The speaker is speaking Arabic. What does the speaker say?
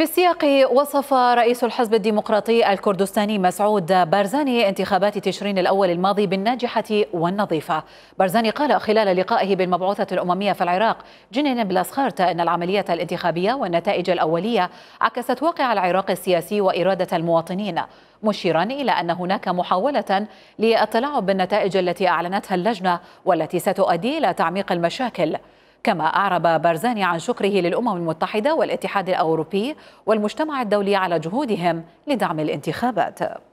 في السياق وصف رئيس الحزب الديمقراطي الكردستاني مسعود بارزاني انتخابات تشرين الأول الماضي بالناجحة والنظيفة بارزاني قال خلال لقائه بالمبعوثة الأممية في العراق جنين بلاسخارت أن العملية الانتخابية والنتائج الأولية عكست واقع العراق السياسي وإرادة المواطنين مشيرا إلى أن هناك محاولة للتلاعب بالنتائج التي أعلنتها اللجنة والتي ستؤدي إلى تعميق المشاكل كما أعرب بارزاني عن شكره للأمم المتحدة والاتحاد الأوروبي والمجتمع الدولي على جهودهم لدعم الانتخابات